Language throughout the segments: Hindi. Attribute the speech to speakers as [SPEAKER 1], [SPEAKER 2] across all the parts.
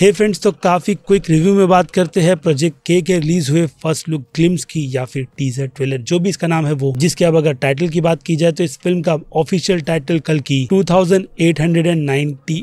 [SPEAKER 1] हे hey फ्रेंड्स तो काफ़ी क्विक रिव्यू में बात करते हैं प्रोजेक्ट के के रिलीज हुए फर्स्ट लुक क्लिम्स की या फिर टीजर ट्रेलर जो भी इसका नाम है वो जिसके अब अगर टाइटल की बात की जाए तो इस फिल्म का ऑफिशियल टाइटल कल की 2898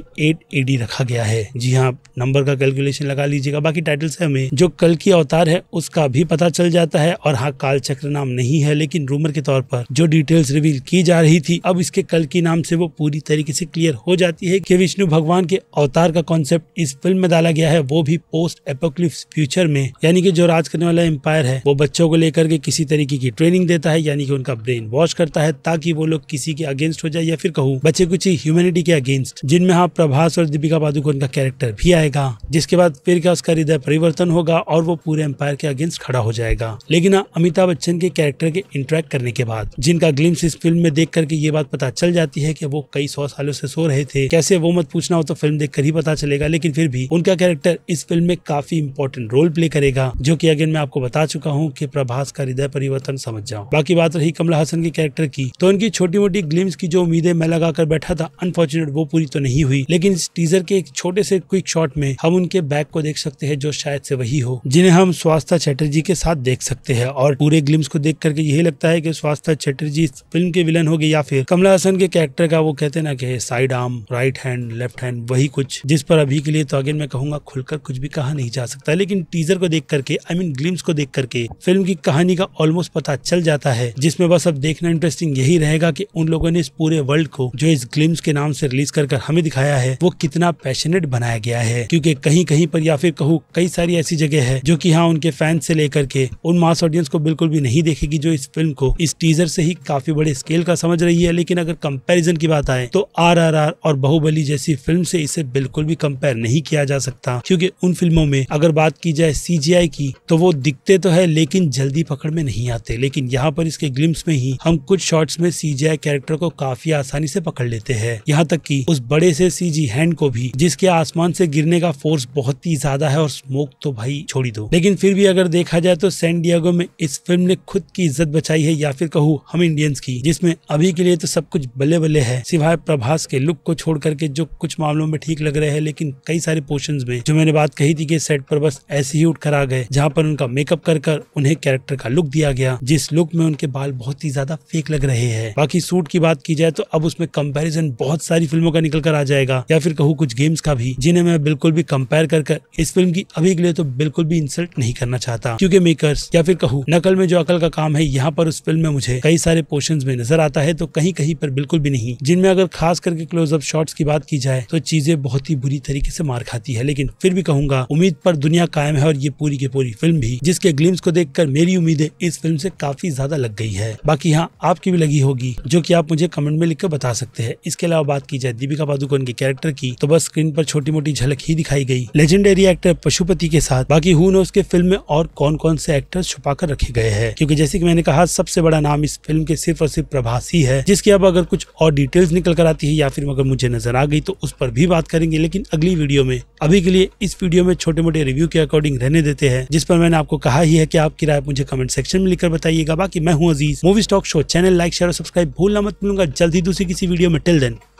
[SPEAKER 1] एडी रखा गया है जी हाँ नंबर का कैलकुलेशन लगा लीजिएगा बाकी टाइटल से हमें जो कल की अवतार है उसका भी पता चल जाता है और हाँ काल नाम नहीं है लेकिन रूमर के तौर पर जो डिटेल्स रिवील की जा रही थी अब इसके कल की नाम से वो पूरी तरीके से क्लियर हो जाती है की विष्णु भगवान के अवतार का कॉन्सेप्ट इस फिल्म में डाला गया है वो भी पोस्ट एपोक्लिप्स फ्यूचर में यानी कि जो राज करने वाला एम्पायर है वो बच्चों को लेकर के किसी तरीके की ट्रेनिंग देता है यानी कि उनका ब्रेन वॉश करता है ताकि वो लोग किसी के अगेंस्ट हो जाए या फिर कहूँ बच्चे कुछ ह्यूमेनिटी के अगेंस्ट जिनमें हाँ प्रभास और दीपिका पादुकोण का कैरेक्टर भी आएगा जिसके बाद फिर क्या उसका हृदय परिवर्तन होगा और वो पूरे एम्पायर के अगेंस्ट खड़ा हो जाएगा लेकिन हाँ, अमिताभ बच्चन के कैरेक्टर के इंटरेक्ट करने के बाद जिनका ग्लिम्स इस फिल्म में देख करके ये बात पता चल जाती है कि वो कई सौ सालों से सो रहे थे कैसे वो मत पूछना हो तो फिल्म देख कर ही पता चलेगा लेकिन फिर भी उनका कैरेक्टर इस फिल्म में काफी इंपॉर्टेंट रोल प्ले करेगा जो की अगेन मैं आपको बता चुका हूँ की प्रभास का हृदय परिवर्तन समझ जाऊँ बाकी बात रही कमला हसन के कैरेक्टर की तो उनकी छोटी मोटी ग्लिम्स की जो उम्मीदें मैं लगाकर बैठा था अनफॉर्चुनेट वो पूरी तो नहीं हुई लेकिन इस टीजर के एक छोटे से क्विक शॉट में हम उनके बैक को देख सकते हैं जो शायद से वही हो जिन्हें हम स्वास्थ्य चैटर्जी के साथ देख सकते हैं और पूरे ग्लिम्स को देख करके यही लगता है कि स्वास्थ्य चैटर्जी फिल्म के विलन हो गए या फिर कमला हसन के कैरेक्टर का वो कहते ना कि side arm right hand left hand वही कुछ जिस पर अभी के लिए तो अगेन मैं कहूंगा खुलकर कुछ भी कहा नहीं जा सकता लेकिन टीजर को देख करके I I mean mean, glimpse को देख करके फिल्म की कहानी का ऑलमोस्ट पता चल जाता है जिसमें बस अब देखना इंटरेस्टिंग यही रहेगा की उन लोगों ने इस पूरे वर्ल्ड को जो इस ग्लिम्स के नाम से रिलीज कर हमें दिखाया है वो कितना पैशनेट बनाया गया है क्योंकि कहीं कहीं पर या फिर कहूँ कई सारी ऐसी जगह है जो की हाँ उनके फैन से लेकर के उन मास ऑडियंस को बिल्कुल भी नहीं देखेगी जो इस फिल्म को इस टीजर से ही काफी बड़े स्केल का समझ रही है लेकिन अगर कंपेरिजन की बात आए तो आर और बाहुबली जैसी फिल्म से इसे बिल्कुल भी कंपेयर नहीं किया जा जा सकता क्योंकि उन फिल्मों में अगर बात की जाए सीजीआई की तो वो दिखते तो है लेकिन जल्दी पकड़ में नहीं आते लेकिन यहाँ पर इसके ग्लिम्स में ही हम कुछ शॉर्ट्स में सीजीआई कैरेक्टर को काफी आसानी से पकड़ लेते हैं यहाँ तक की उस बड़े से सीजी हैंड को भी जिसके आसमान से गिरने का फोर्स बहुत ही ज्यादा है और स्मोक तो भाई छोड़ी दो लेकिन फिर भी अगर देखा जाए तो सैन डियागो में इस फिल्म ने खुद की इज्जत बचाई है या फिर कहूँ हम इंडियंस की जिसमें अभी के लिए तो सब कुछ बल्ले बल्ले है सिवाय प्रभास के लुक को छोड़ करके जो कुछ मामलों में ठीक लग रहे हैं लेकिन कई सारे पोर्शन में जो मैंने बात कही थी कि सेट पर बस ऐसे ही उठ कर आ गए जहाँ पर उनका मेकअप कर कर उन्हें कैरेक्टर का लुक दिया गया जिस लुक में उनके बाल बहुत ही ज्यादा फेक लग रहे हैं बाकी सूट की बात की जाए तो अब उसमें कंपेरिजन बहुत सारी फिल्मों का निकल कर आ जाएगा या फिर कहूँ कुछ गेम्स का भी जिन्हें मैं बिल्कुल भी कंपेयर कर कर इस फिल्म की अभी के लिए तो बिल्कुल भी इंसल्ट नहीं करना चाहता क्योंकि मेकर्स या फिर कहूँ नकल में जो अकल का काम है यहाँ पर उस फिल्म में मुझे कई सारे पोर्शन में नजर आता है तो कहीं कहीं पर बिल्कुल भी नहीं जिनमें अगर खास करके क्लोजअप शॉट्स की बात की जाए तो चीजें बहुत ही बुरी तरीके से मार खाती जाती है लेकिन फिर भी कहूंगा उम्मीद पर दुनिया कायम है और ये पूरी की पूरी फिल्म भी जिसके ग्लिम्स को देखकर मेरी उम्मीदें इस फिल्म से काफी ज्यादा लग गई है बाकी यहाँ आपकी भी लगी होगी जो की आप मुझे कमेंट में लिखकर बता सकते हैं इसके अलावा बात की जाए दीपिका पादुकोण के कैरेक्टर की तो बस स्क्रीन पर छोटी मोटी झलक ही दिखाई गई लेजेंडरी एक्टर पशुपति के साथ बाकी हु उसके फिल्म में और कौन कौन से एक्टर छुपा कर रखे गए है क्यूँकी जैसे की मैंने कहा सबसे बड़ा नाम इस फिल्म के सिर्फ और सिर्फ प्रभास ही है जिसकी अब अगर कुछ और डिटेल्स निकल कर आती है या फिर अगर मुझे नजर आ गई तो उस पर भी बात करेंगे लेकिन अगली वीडियो में अभी के लिए इस वीडियो में छोटे मोटे रिव्यू के अकॉर्डिंग रहने देते हैं जिस पर मैंने आपको कहा ही है कि आप किराए मुझे कमेंट सेक्शन में लिखकर बताइएगा बाकी मैं हूँ Aziz movie stock show channel like share और सब्सक्राइब भूलना मत मिलूंगा जल्द ही दूसरी किसी वीडियो में टिल देन